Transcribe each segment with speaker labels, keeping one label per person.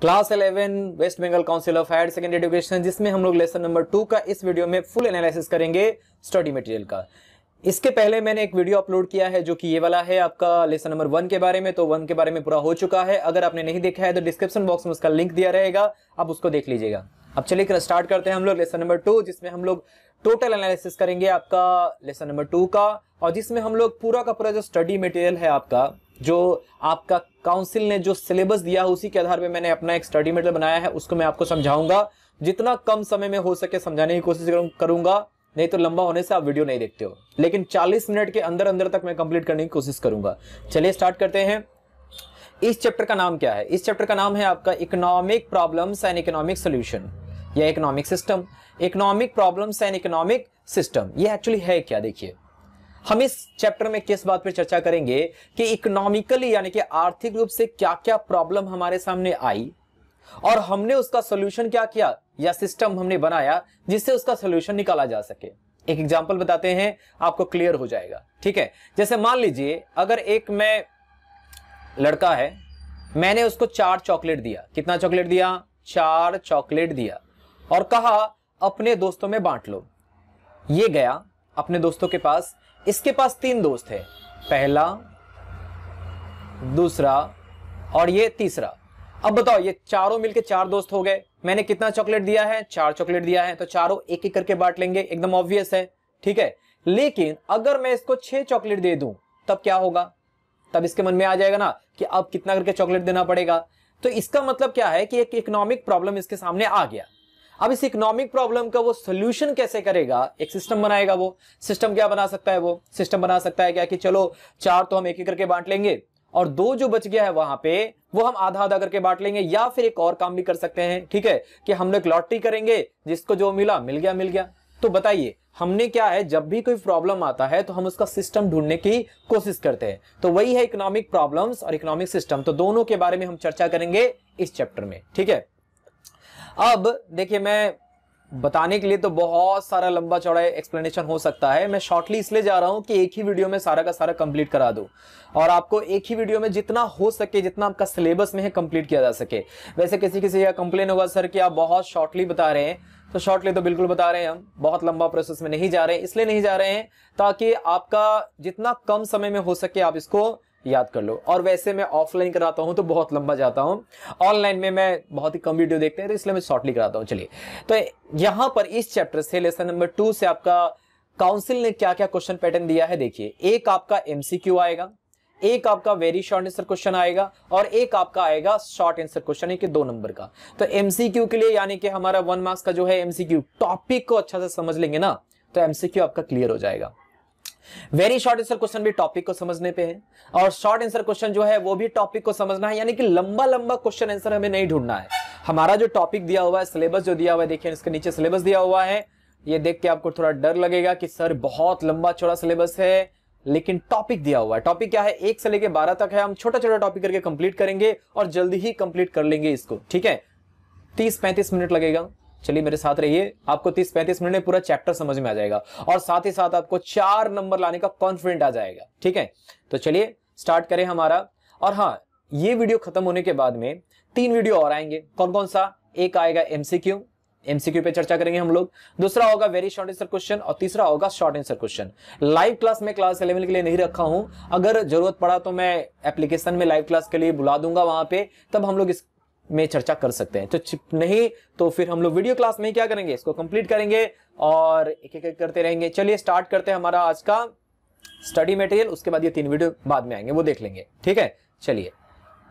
Speaker 1: class 11 West Bengal council of higher secondary education जिसमें हम लोग लेसन नंबर टू का इस वीडियो में फुल एनालिसिस करेंगे स्टडी मटेरियल का इसके पहले मैंने एक वीडियो अपलोड किया है जो कि ये वाला है आपका लेसन नंबर वन के बारे में तो वन के बारे में पूरा हो चुका है अगर आपने नहीं देखा है तो डिस्क्रिप्शन बॉक्स में उसका लिंक दिया रहेगा आप उसको देख लीजिएगा अब चलिए स्टार्ट करते हैं हम लोग लेसन नंबर टू जिसमें हम लोग टोटल एनालिसिस करेंगे आपका लेसन नंबर टू का और जिसमें हम लोग पूरा का पूरा जो स्टडी मटेरियल है आपका जो आपका काउंसिल ने जो सिलेबस दिया उसी के आधार पे मैंने अपना एक स्टडी मेटर बनाया है उसको मैं आपको समझाऊंगा जितना कम समय में हो सके समझाने की कोशिश करूंगा नहीं तो लंबा होने से आप वीडियो नहीं देखते हो लेकिन 40 मिनट के अंदर अंदर तक मैं कंप्लीट करने की कोशिश करूंगा चलिए स्टार्ट करते हैं इस चैप्टर का नाम क्या है इस चैप्टर का नाम है आपका economic problems and economic solution या economic system economic problems and economic system ये एक्चुअली है क्या देखिए हम इस चैप्टर में किस बात पर चर्चा करेंगे कि इकोनॉमिकली यानी कि आर्थिक रूप से क्या क्या प्रॉब्लम हमारे सामने आई और हमने उसका सोल्यूशन क्या किया या सिस्टम हमने बनाया जिससे उसका सोल्यूशन निकाला जा सके एक एग्जाम्पल बताते हैं आपको क्लियर हो जाएगा ठीक है जैसे मान लीजिए अगर एक मैं लड़का है मैंने उसको चार चॉकलेट दिया कितना चॉकलेट दिया चार चॉकलेट दिया और कहा अपने दोस्तों में बांट लो ये गया अपने दोस्तों के पास इसके पास तीन दोस्त है पहला दूसरा और ये तीसरा अब बताओ ये चारों मिलके चार दोस्त हो गए मैंने कितना चॉकलेट दिया है चार चॉकलेट दिया है तो चारों एक एक करके बांट लेंगे एकदम ऑब्वियस है ठीक है लेकिन अगर मैं इसको छह चॉकलेट दे दूं तब क्या होगा तब इसके मन में आ जाएगा ना कि अब कितना करके चॉकलेट देना पड़ेगा तो इसका मतलब क्या है कि एक इकोनॉमिक प्रॉब्लम इसके सामने आ गया अब इस इकोनॉमिक प्रॉब्लम का वो सोल्यूशन कैसे करेगा एक सिस्टम बनाएगा वो सिस्टम क्या बना सकता है वो सिस्टम बना सकता है क्या कि चलो चार तो हम एक एक करके बांट लेंगे और दो जो बच गया है वहां पे वो हम आधा आधा करके बांट लेंगे या फिर एक और काम भी कर सकते हैं ठीक है कि हम लोग लॉटरी करेंगे जिसको जो मिला मिल गया मिल गया तो बताइए हमने क्या है जब भी कोई प्रॉब्लम आता है तो हम उसका सिस्टम ढूंढने की कोशिश करते हैं तो वही है इकोनॉमिक प्रॉब्लम्स और इकोनॉमिक सिस्टम तो दोनों के बारे में हम चर्चा करेंगे इस चैप्टर में ठीक है अब देखिए मैं बताने के लिए तो बहुत सारा लंबा चौड़ा एक्सप्लेनेशन हो सकता है मैं शॉर्टली इसलिए जा रहा हूं कि एक ही वीडियो में सारा का सारा कंप्लीट करा दूँ और आपको एक ही वीडियो में जितना हो सके जितना आपका सिलेबस में है कंप्लीट किया जा सके वैसे किसी किसी का कंप्लेन होगा सर कि आप बहुत शॉर्टली बता रहे हैं तो शॉर्टली तो बिल्कुल बता रहे हैं हम बहुत लंबा प्रोसेस में नहीं जा रहे हैं इसलिए नहीं जा रहे हैं ताकि आपका जितना कम समय में हो सके आप इसको याद कर लो और वैसे मैं ऑफलाइन कराता हूं तो बहुत लंबा जाता हूं ऑनलाइन में मैं बहुत ही कम वीडियो देखते हैं तो इसलिए मैं शॉर्टली कराता हूं चलिए तो यहां पर इस चैप्टर से लेसन नंबर टू से आपका काउंसिल ने क्या क्या क्वेश्चन पैटर्न दिया है देखिए एक आपका एमसीक्यू आएगा एक आपका वेरी शॉर्ट आंसर क्वेश्चन आएगा और एक आपका आएगा शॉर्ट आंसर क्वेश्चन है कि दो नंबर का तो एमसीक्यू के लिए यानी कि हमारा वन मार्क्स का जो है एमसीक्यू टॉपिक को अच्छा से समझ लेंगे ना तो एमसीक्यू आपका क्लियर हो जाएगा वेरी शॉर्ट आंसर क्वेश्चन भी टॉपिक को समझने पे है और शॉर्ट आंसर क्वेश्चन जो है वो भी टॉपिक को समझना है यानी कि लंबा लंबा क्वेश्चन आंसर हमें नहीं ढूंढना है हमारा जो टॉपिक दिया हुआ है सिलेबस जो दिया हुआ है देखिए इसके नीचे सिलेबस दिया हुआ है ये देख के आपको थोड़ा डर लगेगा कि सर बहुत लंबा चौड़ा सिलेबस है लेकिन टॉपिक दिया हुआ है टॉपिक क्या है एक से लेकर बारह तक है हम छोटा छोटा टॉपिक करके कंप्लीट करेंगे और जल्दी ही कंप्लीट कर लेंगे इसको ठीक है तीस पैंतीस मिनट लगेगा चलिए मेरे साथ रहिए आपको 30-35 मिनट में पूरा चैप्टर समझ में आ जाएगा और साथ ही साथ आपको चार नंबर लाने का कॉन्फिडेंट आ जाएगा ठीक है तो चलिए स्टार्ट करें हमारा और हाँ ये वीडियो खत्म होने के बाद में तीन वीडियो और आएंगे कौन कौन सा एक आएगा एमसीक्यू एमसीक्यू पे चर्चा करेंगे हम लोग दूसरा होगा वेरी शॉर्ट आंसर क्वेश्चन और तीसरा होगा short answer question live class में क्लास इलेवन के लिए नहीं रखा हूं अगर जरूरत पड़ा तो मैं एप्लीकेशन में लाइव क्लास के लिए बुला दूंगा वहां पे तब हम लोग इस में चर्चा कर सकते हैं तो नहीं तो फिर हम लोग वीडियो क्लास में क्या करेंगे इसको कंप्लीट करेंगे और एक एक करते रहेंगे चलिए स्टार्ट करते हैं हमारा आज का स्टडी मटेरियल उसके बाद ये तीन वीडियो बाद में आएंगे वो देख लेंगे ठीक है चलिए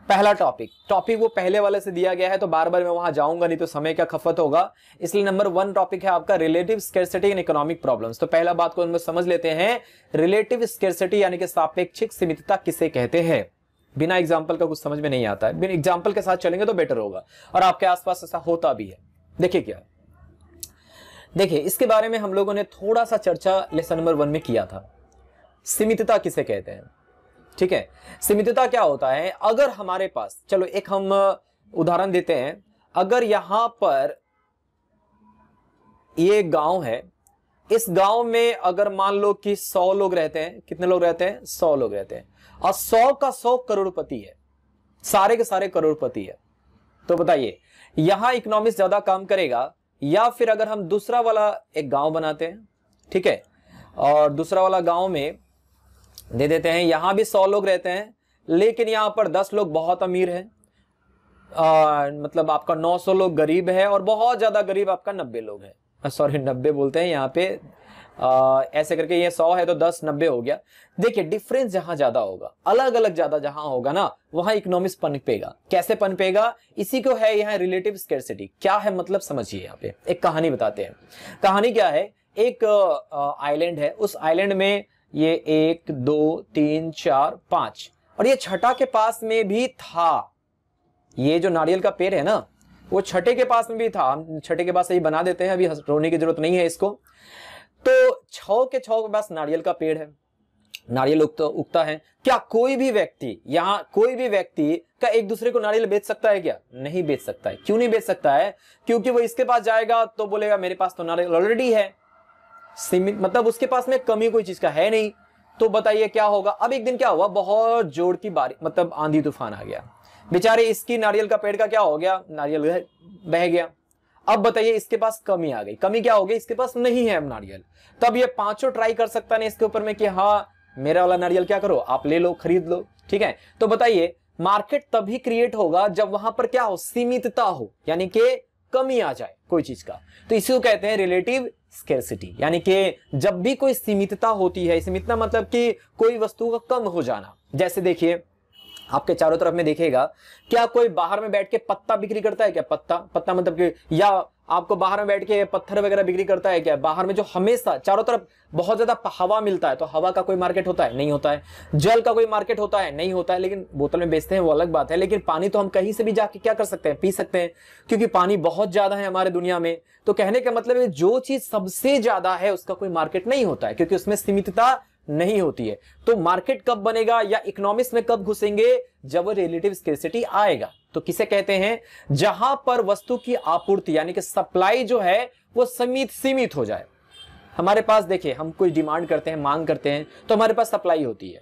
Speaker 1: पहला टॉपिक टॉपिक वो पहले वाले से दिया गया है तो बार बार मैं वहां जाऊंगा नहीं तो समय का खपत होगा इसलिए नंबर वन टॉपिक है आपका relative scarcity and economic problems तो पहला बात को हम समझ लेते हैं रिलेटिव स्केरसिटी यानी कि सापेक्षिक सीमितता किसे कहते हैं बिना एग्जाम्पल का कुछ समझ में नहीं आता है बिना एग्जाम्पल के साथ चलेंगे तो बेटर होगा और आपके आसपास ऐसा होता भी है देखिए क्या देखिए इसके बारे में हम लोगों ने थोड़ा सा चर्चा लेसन नंबर वन में किया था सीमितता किसे कहते हैं ठीक है सीमितता क्या होता है अगर हमारे पास चलो एक हम उदाहरण देते हैं अगर यहां पर ये गांव है इस गांव में अगर मान लो कि सौ लोग रहते हैं कितने लोग रहते हैं सौ लोग रहते हैं और सौ का सौ करोड़पति है सारे के सारे करोड़पति है तो बताइए यहां इकोनॉमिक्स ज्यादा काम करेगा या फिर अगर हम दूसरा वाला एक गांव बनाते हैं ठीक है और दूसरा वाला गांव में दे देते हैं यहां भी सौ लोग रहते हैं लेकिन यहां पर दस लोग बहुत अमीर है आ, मतलब आपका 900 लोग गरीब है और बहुत ज्यादा गरीब आपका 90 लोग है सॉरी 90 बोलते हैं यहाँ पे आ, ऐसे करके ये सौ है तो दस नब्बे हो गया देखिए डिफरेंस जहां ज्यादा होगा अलग अलग ज्यादा जहां होगा ना वहां इकोनॉमिक्स पनपेगा कैसे पनपेगा इसी को है यहाँ रिलेटिव स्केरसिटी क्या है मतलब समझिए यहाँ पे एक कहानी बताते हैं कहानी क्या है एक आइलैंड है उस आइलैंड में ये एक दो तीन चार पांच और ये छठा के पास में भी था ये जो नारियल का पेड़ है ना वो छठे के पास में भी था हम छठे के पास यही बना देते हैं अभी रोने की जरूरत नहीं है इसको तो छौ के छौ के पास नारियल का पेड़ है नारियल उगता उगता है क्या कोई भी व्यक्ति यहाँ कोई भी व्यक्ति का एक दूसरे को नारियल बेच सकता है क्या नहीं बेच सकता है क्यों नहीं बेच सकता है क्योंकि वो इसके पास जाएगा तो बोलेगा मेरे पास तो नारियल ऑलरेडी है सीमित मतलब उसके पास में कमी कोई चीज का है नहीं तो बताइए क्या होगा अब एक दिन क्या हुआ बहुत जोर की बारी मतलब आंधी तूफान आ गया बेचारे इसकी नारियल का पेड़ का क्या हो गया नारियल बह गया अब बताइए इसके पास कमी आ गई कमी क्या हो गई इसके पास नहीं है अब नारियल तब ये पांचों ट्राई कर सकता ना इसके ऊपर में कि हाँ मेरा वाला नारियल क्या करो आप ले लो खरीद लो ठीक है तो बताइए मार्केट तभी क्रिएट होगा जब वहां पर क्या हो सीमितता हो यानी कि कमी आ जाए कोई चीज का तो इसी को कहते हैं रिलेटिव स्केरसिटी यानी कि जब भी कोई सीमितता होती है सीमितता मतलब कि कोई वस्तु का कम हो जाना जैसे देखिए आपके चारों तरफ में देखेगा क्या कोई बाहर में बैठ के पत्ता बिक्री करता है क्या पत्ता पत्ता मतलब कि या आपको बाहर में बैठ के पत्थर वगैरह बिक्री करता है क्या बाहर में जो हमेशा चारों तरफ बहुत ज्यादा हवा मिलता है तो हवा का कोई मार्केट होता है नहीं होता है जल का कोई मार्केट होता है नहीं होता है लेकिन बोतल में बेचते हैं वो अलग बात है लेकिन पानी तो हम कहीं से भी जाके क्या कर सकते हैं पी सकते हैं क्योंकि पानी बहुत ज्यादा है हमारे दुनिया में तो कहने का मतलब जो चीज सबसे ज्यादा है उसका कोई मार्केट नहीं होता है क्योंकि उसमें सीमितता नहीं होती है तो मार्केट कब बनेगा या इकोनॉमिक्स में कब घुसेंगे जब रिलेटिव स्केसिटी आएगा तो किसे कहते हैं जहां पर वस्तु की आपूर्ति यानी कि सप्लाई जो है वो सीमित सीमित हो जाए हमारे पास देखिए हम कुछ डिमांड करते हैं मांग करते हैं तो हमारे पास सप्लाई होती है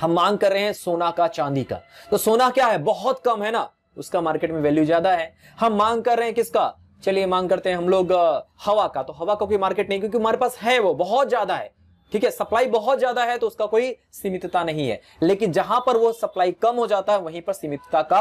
Speaker 1: हम मांग कर रहे हैं सोना का चांदी का तो सोना क्या है बहुत कम है ना उसका मार्केट में वैल्यू ज्यादा है हम मांग कर रहे हैं किसका चलिए मांग करते हैं हम लोग हवा का तो हवा का कोई मार्केट नहीं क्योंकि हमारे पास है वो बहुत ज्यादा है ठीक है सप्लाई बहुत ज्यादा है तो उसका कोई सीमितता नहीं है लेकिन जहां पर वो सप्लाई कम हो जाता है वहीं पर सीमितता का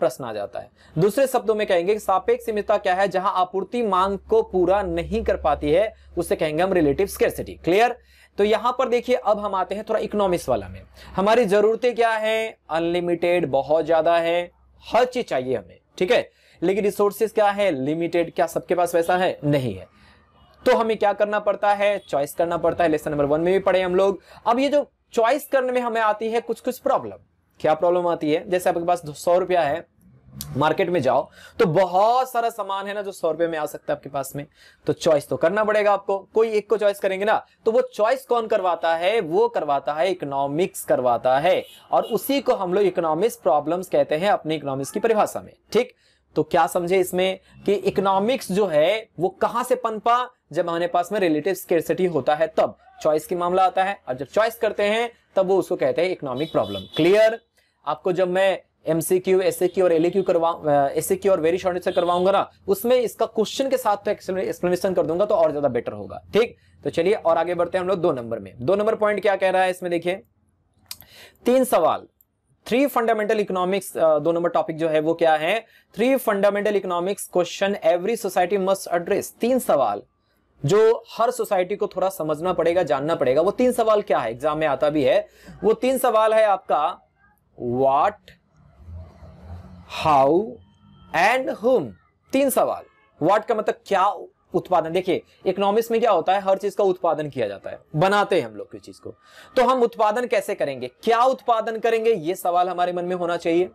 Speaker 1: प्रश्न आ जाता है दूसरे शब्दों में कहेंगे कि सापेक्ष सीमितता क्या है जहां आपूर्ति मांग को पूरा नहीं कर पाती है उससे कहेंगे हम रिलेटिव स्केरसिटी क्लियर तो यहां पर देखिए अब हम आते हैं थोड़ा इकोनॉमिक्स वाला में हमारी जरूरतें क्या है अनलिमिटेड बहुत ज्यादा है हर चीज चाहिए हमें ठीक है लेकिन रिसोर्सेस क्या है लिमिटेड क्या सबके पास वैसा है नहीं है तो हमें क्या करना पड़ता है चॉइस करना पड़ता है लेसन नंबर वन में भी पढ़े हम लोग अब ये जो चॉइस करने में हमें आती है कुछ कुछ प्रॉब्लम क्या प्रॉब्लम आती है जैसे आपके पास सौ रुपया है मार्केट में जाओ तो बहुत सारा सामान है ना जो सौ रुपए में आ सकता है आपके पास में तो चॉइस तो करना पड़ेगा आपको कोई एक को चॉइस करेंगे ना तो वो चॉइस कौन करवाता है वो करवाता है इकोनॉमिक्स करवाता है और उसी को हम लोग इकोनॉमिक्स प्रॉब्लम्स कहते हैं अपने इकोनॉमिक्स की परिभाषा में ठीक तो क्या समझे इसमें कि इकोनॉमिक्स जो है वो कहां से पनपा जब हमारे पास में रिलेटिव स्केरसिटी होता है तब चॉइस की मामला आता है और जब चॉइस करते हैं तब वो उसको कहते हैं इकोनॉमिक प्रॉब्लम क्लियर आपको जब मैं एमसीक्यू एस और एलईक्यू करवा एस और वेरी शॉर्ट से करवाऊंगा ना उसमें इसका क्वेश्चन के साथ तो एक्सप्लेनेशन कर दूंगा तो और ज्यादा बेटर होगा ठीक तो चलिए और आगे बढ़ते हैं हम लोग दो नंबर में दो नंबर पॉइंट क्या कह रहा है इसमें देखिए तीन सवाल थ्री फंडामेंटल इकोनॉमिक्स दो नंबर टॉपिक जो है वो क्या है three fundamental economics question every society must address तीन सवाल जो हर सोसाइटी को थोड़ा समझना पड़ेगा जानना पड़ेगा वो तीन सवाल क्या है एग्जाम में आता भी है वो तीन सवाल है आपका वाट हाउ एंड हुम तीन सवाल वाट का मतलब क्या उत्पादन देखिए इकोनॉमिक्स में क्या होता है हर चीज का उत्पादन किया जाता है बनाते हैं हम लोग किस चीज को तो हम उत्पादन कैसे करेंगे क्या उत्पादन करेंगे ये सवाल हमारे मन में होना चाहिए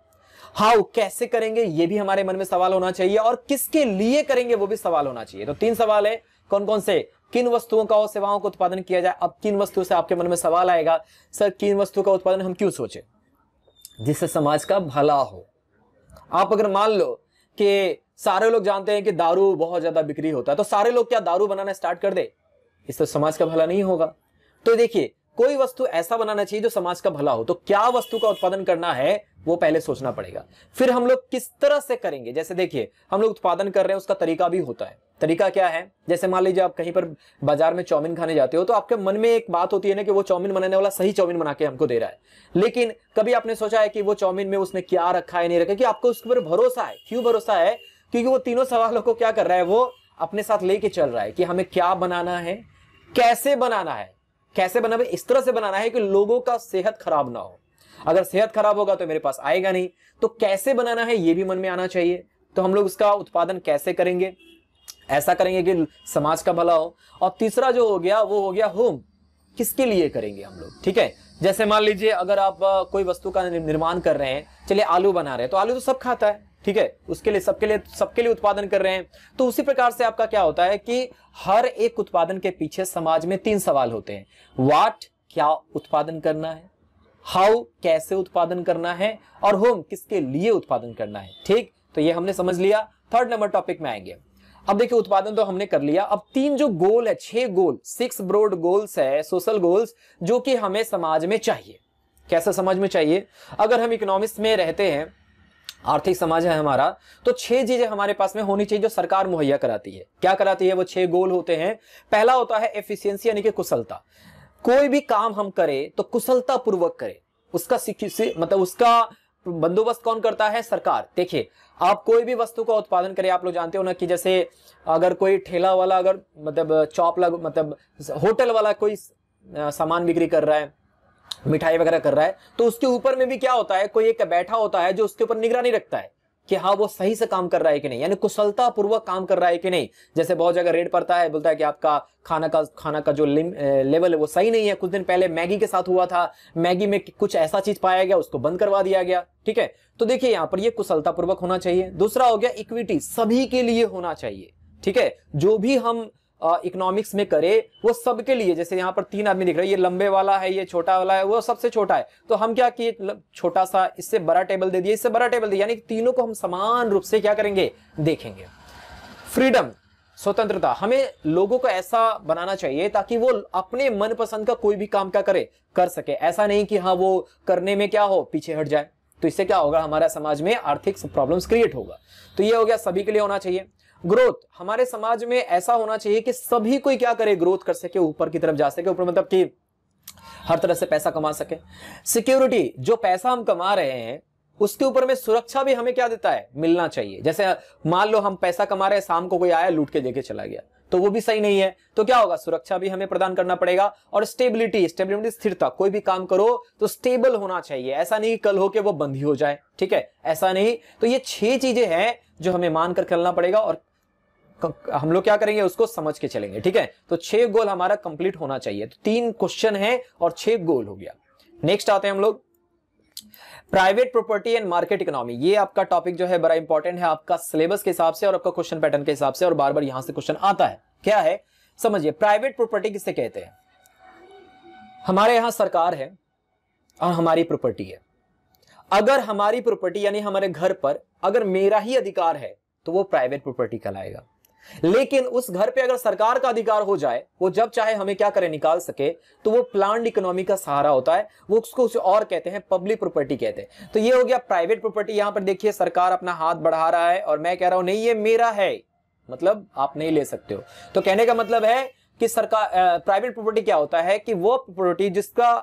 Speaker 1: हाउ कैसे करेंगे ये भी हमारे मन में सवाल होना चाहिए और किसके लिए करेंगे वो भी सवाल होना चाहिए तो तीन सवाल है कौन कौन से किन वस्तुओं का और सेवाओं का उत्पादन किया जाए अब किन वस्तुओं से आपके मन में सवाल आएगा सर किन वस्तु का उत्पादन हम क्यों सोचे जिससे समाज का भला हो आप अगर मान लो कि सारे लोग जानते हैं कि दारू बहुत ज्यादा बिक्री होता है तो सारे लोग क्या दारू बनाना स्टार्ट कर दे इससे तो समाज का भला नहीं होगा तो देखिए कोई वस्तु ऐसा बनाना चाहिए जो समाज का भला हो तो क्या वस्तु का उत्पादन करना है वो पहले सोचना पड़ेगा फिर हम लोग किस तरह से करेंगे जैसे देखिए हम लोग उत्पादन कर रहे हैं उसका तरीका भी होता है तरीका क्या है जैसे मान लीजिए आप कहीं पर बाजार में चौमिन खाने जाते हो तो आपके मन में एक बात होती है ना कि वो चौमिन बनाने वाला सही चौमिन बना के हमको दे रहा है लेकिन कभी आपने सोचा है कि वो चौमिन में उसने क्या रखा है नहीं रखा कि आपको उसके ऊपर भरोसा है क्यों भरोसा है क्योंकि वो तीनों सवालों को क्या कर रहा है वो अपने साथ लेके चल रहा है कि हमें क्या बनाना है कैसे बनाना है कैसे भाई इस तरह से बनाना है कि लोगों का सेहत खराब ना हो अगर सेहत खराब होगा तो मेरे पास आएगा नहीं तो कैसे बनाना है ये भी मन में आना चाहिए तो हम लोग उसका उत्पादन कैसे करेंगे ऐसा करेंगे कि समाज का भला हो और तीसरा जो हो गया वो हो गया होम किसके लिए करेंगे हम लोग ठीक है जैसे मान लीजिए अगर आप कोई वस्तु का निर्माण कर रहे हैं चलिए आलू बना रहे हैं तो आलू तो सब खाता है ठीक है उसके लिए सबके लिए सबके लिए उत्पादन कर रहे हैं तो उसी प्रकार से आपका क्या होता है कि हर एक उत्पादन के पीछे समाज में तीन सवाल होते हैं वाट क्या उत्पादन करना है हाउ कैसे उत्पादन करना है और होम किसके लिए उत्पादन करना है ठीक तो ये हमने समझ लिया थर्ड नंबर टॉपिक में आएंगे अब देखिए उत्पादन तो हमने कर लिया अब तीन जो गोल है छह गोल सिक्स ब्रोड गोल्स है सोशल गोल्स जो कि हमें समाज में चाहिए कैसा समाज में चाहिए अगर हम इकोनॉमिक्स में रहते हैं आर्थिक समाज है हमारा तो छह चीजें हमारे पास में होनी चाहिए जो सरकार मुहैया कराती है क्या कराती है वो छह गोल होते हैं पहला होता है एफिशिएंसी यानी कि कुशलता कोई भी काम हम करें तो कुशलता पूर्वक करें उसका मतलब उसका बंदोबस्त कौन करता है सरकार देखिए आप कोई भी वस्तु का उत्पादन करें आप लोग जानते हो ना कि जैसे अगर कोई ठेला वाला अगर मतलब चॉप मतलब होटल वाला कोई सामान बिक्री कर रहा है मिठाई वगैरह कर रहा है तो उसके ऊपर में भी क्या होता है कोई एक बैठा होता है जो उसके ऊपर निगरानी रखता है कि हाँ वो सही से काम कर रहा है कि नहीं यानी कुशलता पूर्वक काम कर रहा है कि नहीं जैसे बहुत जगह रेड पड़ता है बोलता है कि आपका खाना का खाना का जो लिम, लेवल है वो सही नहीं है कुछ दिन पहले मैगी के साथ हुआ था मैगी में कुछ ऐसा चीज पाया गया उसको बंद करवा दिया गया ठीक है तो देखिए यहाँ पर ये कुशलता पूर्वक होना चाहिए दूसरा हो गया इक्विटी सभी के लिए होना चाहिए ठीक है जो भी हम इकोनॉमिक्स में करे वो सबके लिए जैसे यहाँ पर तीन आदमी दिख रहे हैं ये लंबे वाला है ये छोटा वाला है वो सबसे छोटा है तो हम क्या किए छोटा सा इससे बड़ा टेबल दे दिए इससे बड़ा टेबल दिया यानी तीनों को हम समान रूप से क्या करेंगे देखेंगे फ्रीडम स्वतंत्रता हमें लोगों को ऐसा बनाना चाहिए ताकि वो अपने मनपसंद का कोई भी काम क्या करे कर सके ऐसा नहीं कि हाँ वो करने में क्या हो पीछे हट जाए तो इससे क्या होगा हमारा समाज में आर्थिक प्रॉब्लम्स क्रिएट होगा तो ये हो गया सभी के लिए होना चाहिए ग्रोथ हमारे समाज में ऐसा होना चाहिए कि सभी कोई क्या करे ग्रोथ कर सके ऊपर की तरफ जा सके ऊपर मतलब कि हर तरह से पैसा कमा सके सिक्योरिटी जो पैसा हम कमा रहे हैं उसके ऊपर में सुरक्षा भी हमें क्या देता है मिलना चाहिए जैसे मान लो हम पैसा कमा रहे हैं शाम को कोई आया लूट के लेके चला गया तो वो भी सही नहीं है तो क्या होगा सुरक्षा भी हमें प्रदान करना पड़ेगा और स्टेबिलिटी स्टेबिलिटी स्थिरता कोई भी काम करो तो स्टेबल होना चाहिए ऐसा नहीं कल हो के वो बंदी हो जाए ठीक है ऐसा नहीं तो ये छह चीजें हैं जो हमें मानकर चलना पड़ेगा और हम लोग क्या करेंगे उसको समझ के चलेंगे ठीक है तो छह गोल हमारा कंप्लीट होना चाहिए तो तीन क्वेश्चन है और छह गोल हो गया नेक्स्ट आते हैं हम लोग private property and market economy ये आपका टॉपिक जो है बड़ा इंपॉर्टेंट है आपका सिलेबस के हिसाब से और आपका क्वेश्चन पैटर्न के हिसाब से और बार बार यहां से क्वेश्चन आता है क्या है समझिए प्राइवेट प्रॉपर्टी किसे कहते हैं हमारे यहां सरकार है और हमारी प्रॉपर्टी है अगर हमारी प्रॉपर्टी यानी हमारे घर पर अगर मेरा ही अधिकार है तो वो प्राइवेट प्रॉपर्टी कहलाएगा लेकिन उस घर पे अगर सरकार का अधिकार हो जाए वो जब चाहे हमें क्या करें निकाल सके तो वो प्लांट इकोनॉमी का सहारा होता है वो उसको उसे और कहते हैं पब्लिक प्रॉपर्टी कहते हैं तो ये हो गया प्राइवेट प्रॉपर्टी यहां पर देखिए सरकार अपना हाथ बढ़ा रहा है और मैं कह रहा हूं नहीं ये मेरा है मतलब आप नहीं ले सकते हो तो कहने का मतलब है कि सरकार प्राइवेट प्रॉपर्टी क्या होता है कि वो प्रॉपर्टी जिसका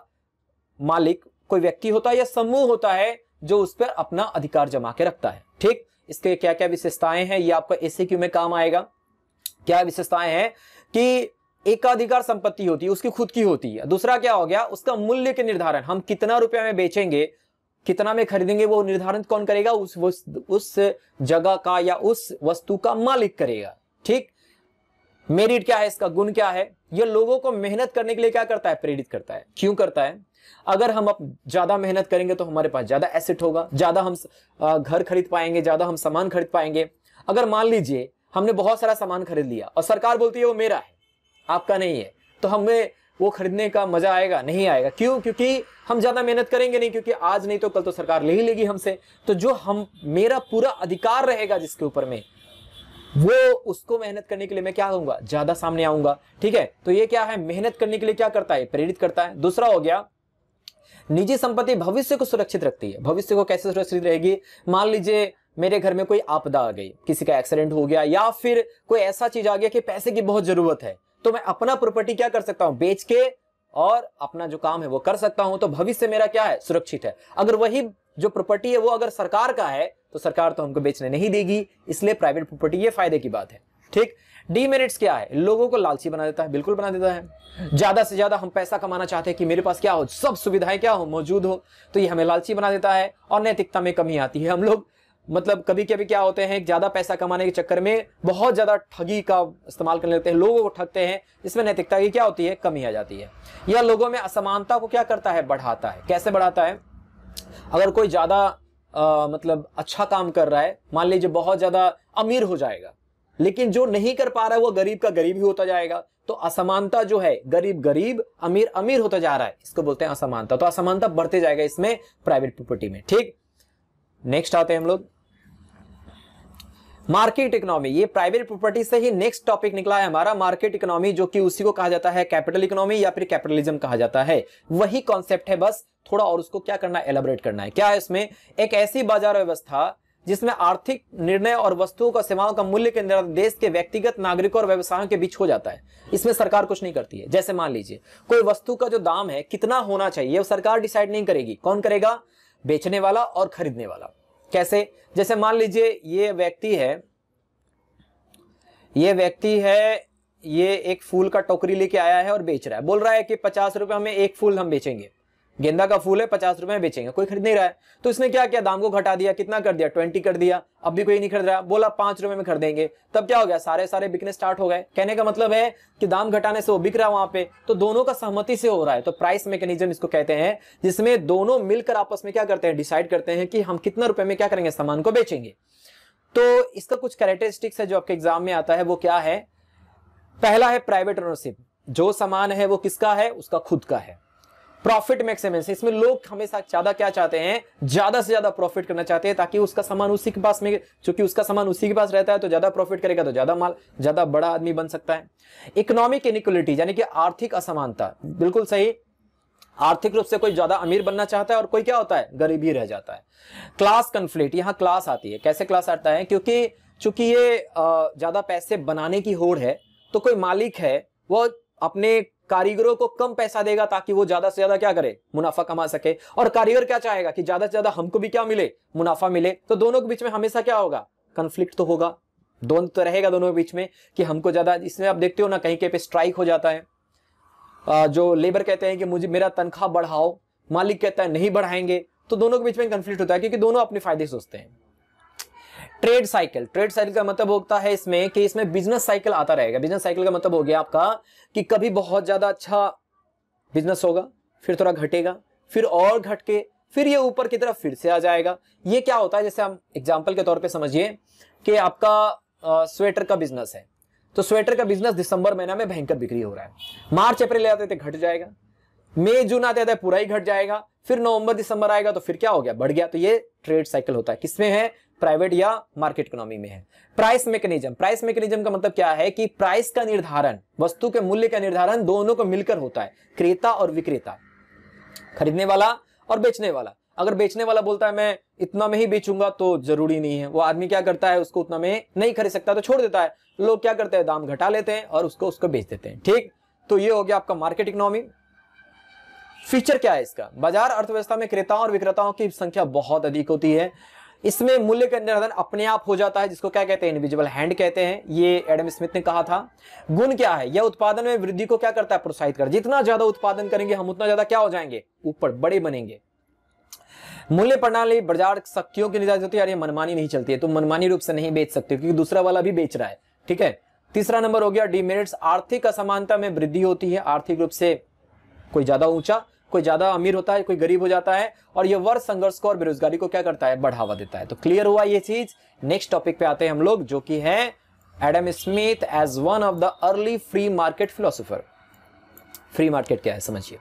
Speaker 1: मालिक कोई व्यक्ति होता है या समूह होता है जो उस पर अपना अधिकार जमा के रखता है ठीक इसके क्या क्या विशेषताएं हैं ये आपका क्यू में काम आएगा क्या विशेषताएं हैं कि एकाधिकार संपत्ति होती है उसकी खुद की होती है दूसरा क्या हो गया उसका मूल्य के निर्धारण हम कितना रुपया में बेचेंगे कितना में खरीदेंगे वो निर्धारण कौन करेगा उस उस, उस जगह का या उस वस्तु का मालिक करेगा ठीक मेरिट क्या है इसका गुण क्या है यह लोगों को मेहनत करने के लिए क्या करता है प्रेरित करता है क्यों करता है अगर हम अब ज़्यादा मेहनत करेंगे तो हमारे पास ज़्यादा एसेट होगा ज़्यादा हम घर खरीद पाएंगे ज़्यादा हम सामान खरीद पाएंगे अगर मान लीजिए हमने बहुत सारा सामान खरीद लिया और सरकार बोलती है वो मेरा है आपका नहीं है तो हमें वो खरीदने का मजा आएगा नहीं आएगा क्यों क्योंकि हम ज्यादा मेहनत करेंगे नहीं क्योंकि आज नहीं तो कल तो सरकार ले ही लेगी हमसे तो जो हम मेरा पूरा अधिकार रहेगा जिसके ऊपर में वो उसको मेहनत करने के लिए मैं क्या करूंगा ज्यादा सामने आऊंगा ठीक है तो ये क्या है मेहनत करने के लिए क्या करता है प्रेरित करता है दूसरा हो गया निजी संपत्ति भविष्य को सुरक्षित रखती है भविष्य को कैसे सुरक्षित रहेगी मान लीजिए मेरे घर में कोई आपदा आ गई किसी का एक्सीडेंट हो गया या फिर कोई ऐसा चीज आ गया कि पैसे की बहुत जरूरत है तो मैं अपना प्रॉपर्टी क्या कर सकता हूं बेच के और अपना जो काम है वो कर सकता हूं तो भविष्य मेरा क्या है सुरक्षित है अगर वही जो प्रॉपर्टी है वो अगर सरकार का है तो सरकार तो हमको बेचने नहीं देगी इसलिए प्राइवेट प्रॉपर्टी ये फायदे की बात है ठीक डीमेरिट्स क्या है लोगों को लालची बना देता है बिल्कुल बना देता है ज्यादा से ज्यादा हम पैसा कमाना चाहते हैं कि मेरे पास क्या हो सब सुविधाएं क्या हो मौजूद हो तो ये हमें लालची बना देता है और नैतिकता में कमी आती है हम लोग मतलब कभी कभी क्या होते हैं ज्यादा पैसा कमाने के चक्कर में बहुत ज्यादा ठगी का इस्तेमाल करने लेते हैं लोगों को ठगते हैं इसमें नैतिकता की क्या होती है कमी आ जाती है यह लोगों में असमानता को क्या करता है बढ़ाता है कैसे बढ़ाता है अगर कोई ज्यादा मतलब अच्छा काम कर रहा है मान लीजिए बहुत ज्यादा अमीर हो जाएगा लेकिन जो नहीं कर पा रहा है वो गरीब का गरीब ही होता जाएगा तो असमानता जो है गरीब गरीब अमीर अमीर होता जा रहा है इसको बोलते हैं असमानता तो असमानता बढ़ते जाएगा इसमें प्राइवेट प्रॉपर्टी में ठीक नेक्स्ट आते हैं हम लोग मार्केट इकोनॉमी ये प्राइवेट प्रॉपर्टी से ही नेक्स्ट टॉपिक निकला है हमारा मार्केट इकोनॉमी जो कि उसी को कहा जाता है कैपिटल इकोनॉमी या फिर कैपिटलिज्म कहा जाता है वही कॉन्सेप्ट है बस थोड़ा और उसको क्या करना है एलेबरेट करना है क्या है इसमें एक ऐसी बाजार व्यवस्था जिसमें आर्थिक निर्णय और वस्तुओं का सेवाओं का मूल्य के निर्धारण देश के व्यक्तिगत नागरिकों और व्यवसायों के बीच हो जाता है इसमें सरकार कुछ नहीं करती है जैसे मान लीजिए कोई वस्तु का जो दाम है कितना होना चाहिए वो सरकार डिसाइड नहीं करेगी कौन करेगा बेचने वाला और खरीदने वाला कैसे जैसे मान लीजिए ये व्यक्ति है ये व्यक्ति है ये एक फूल का टोकरी लेके आया है और बेच रहा है बोल रहा है कि पचास रुपए हमें एक फूल हम बेचेंगे गेंदा का फूल है पचास रुपए में बेचेंगे कोई खरीद नहीं रहा है तो इसने क्या किया दाम को घटा दिया कितना कर दिया ट्वेंटी कर दिया अब भी कोई नहीं खरीद रहा बोला पांच रुपए में खरीदेंगे तब क्या हो गया सारे सारे बिकने स्टार्ट हो गए कहने का मतलब है कि दाम घटाने से वो बिक रहा है वहां पे तो दोनों का सहमति से हो रहा है तो प्राइस मैकेनिज्म इसको कहते हैं जिसमें दोनों मिलकर आपस में क्या करते हैं डिसाइड करते हैं कि हम कितना रुपए में क्या करेंगे सामान को बेचेंगे तो इसका कुछ कैरेक्टरिस्टिक्स है जो आपके एग्जाम में आता है वो क्या है पहला है प्राइवेट ओनरशिप जो सामान है वो किसका है उसका खुद का है प्रॉफिट मैक्सिमाइज इसमें लोग हमेशा ज्यादा क्या चाहते हैं ज्यादा से ज्यादा प्रॉफिट करना चाहते हैं ताकि उसका सामान उसी के पास में चूंकि उसका सामान उसी के पास रहता है तो ज्यादा प्रॉफिट करेगा तो ज्यादा माल ज्यादा बड़ा आदमी बन सकता है इकोनॉमिक इनिक्वलिटी यानी कि आर्थिक असमानता बिल्कुल सही आर्थिक रूप से कोई ज्यादा अमीर बनना चाहता है और कोई क्या होता है गरीब ही रह जाता है क्लास कंफ्लिक्ट यहाँ क्लास आती है कैसे क्लास आता है क्योंकि चूंकि ये ज्यादा पैसे बनाने की होड़ है तो कोई मालिक है वो अपने कारीगरों को कम पैसा देगा ताकि वो ज्यादा से ज्यादा क्या करे मुनाफा कमा सके और कारीगर क्या चाहेगा कि ज्यादा से ज्यादा हमको भी क्या मिले मुनाफा मिले तो दोनों के बीच में हमेशा क्या होगा कंफ्लिक्ट तो होगा दोनों तो रहेगा दोनों के बीच में कि हमको ज्यादा इसमें आप देखते हो ना कहीं कहीं पे स्ट्राइक हो जाता है जो लेबर कहते हैं कि मुझे मेरा तनख्वाह बढ़ाओ मालिक कहता है नहीं बढ़ाएंगे तो दोनों के बीच में कंफ्लिक्ट होता है क्योंकि दोनों अपने फायदे सोचते हैं ट्रेड साइकिल ट्रेड साइकिल का मतलब होता है इसमें कि इसमें बिजनेस साइकिल आता रहेगा बिजनेस साइकिल का मतलब हो गया आपका कि कभी बहुत ज़्यादा अच्छा बिजनेस होगा फिर थोड़ा घटेगा फिर और घट के फिर ये ऊपर की तरफ फिर से आ जाएगा ये क्या होता है जैसे हम एग्जाम्पल के तौर पर समझिए कि आपका आ, स्वेटर का बिजनेस है तो स्वेटर का बिजनेस दिसंबर महीना में भयंकर बिक्री हो रहा है मार्च अप्रैल आते थे घट जाएगा मई जून आते थे पूरा ही घट जाएगा फिर नवंबर दिसंबर आएगा तो फिर क्या हो गया बढ़ गया तो ये ट्रेड साइकिल होता है किसमें है प्राइवेट या मार्केट इकोनॉमी में है प्राइस मैकेनिज्म प्राइस मैकेनिज्म का मतलब क्या है कि प्राइस का निर्धारण वस्तु के मूल्य का निर्धारण दोनों को मिलकर होता है क्रेता और विक्रेता खरीदने वाला और बेचने वाला अगर बेचने वाला बोलता है मैं इतना में ही बेचूंगा तो जरूरी नहीं है वो आदमी क्या करता है उसको उतना में नहीं खरीद सकता तो छोड़ देता है लोग क्या करते हैं दाम घटा लेते हैं और उसको उसको बेच देते हैं ठीक तो ये हो गया आपका मार्केट इकोनॉमी फीचर क्या है इसका बाजार अर्थव्यवस्था में क्रेताओं और विक्रेताओं की संख्या बहुत अधिक होती है इसमें मूल्य का निर्धारण अपने आप हो जाता है जिसको क्या कहते हैं इनविजिबल हैंड कहते हैं ये एडम स्मिथ ने कहा था गुण क्या है यह उत्पादन में वृद्धि को क्या करता है प्रोत्साहित कर जितना ज्यादा उत्पादन करेंगे हम उतना ज्यादा क्या हो जाएंगे ऊपर बड़े बनेंगे मूल्य प्रणाली बाजार शक्तियों की निर्धारित होती है यार ये मनमानी नहीं चलती है तो मनमानी रूप से नहीं बेच सकते क्योंकि दूसरा वाला भी बेच रहा है ठीक है तीसरा नंबर हो गया डिमेरिट्स आर्थिक असमानता में वृद्धि होती है आर्थिक रूप से कोई ज्यादा ऊंचा कोई ज्यादा अमीर होता है कोई गरीब हो जाता है और ये वर्ष संघर्ष को और बेरोजगारी को क्या करता है बढ़ावा देता है तो क्लियर हुआ ये चीज नेक्स्ट टॉपिक पे आते हैं हम लोग जो कि है Adam Smith as one of the early free market philosopher free market क्या है समझिए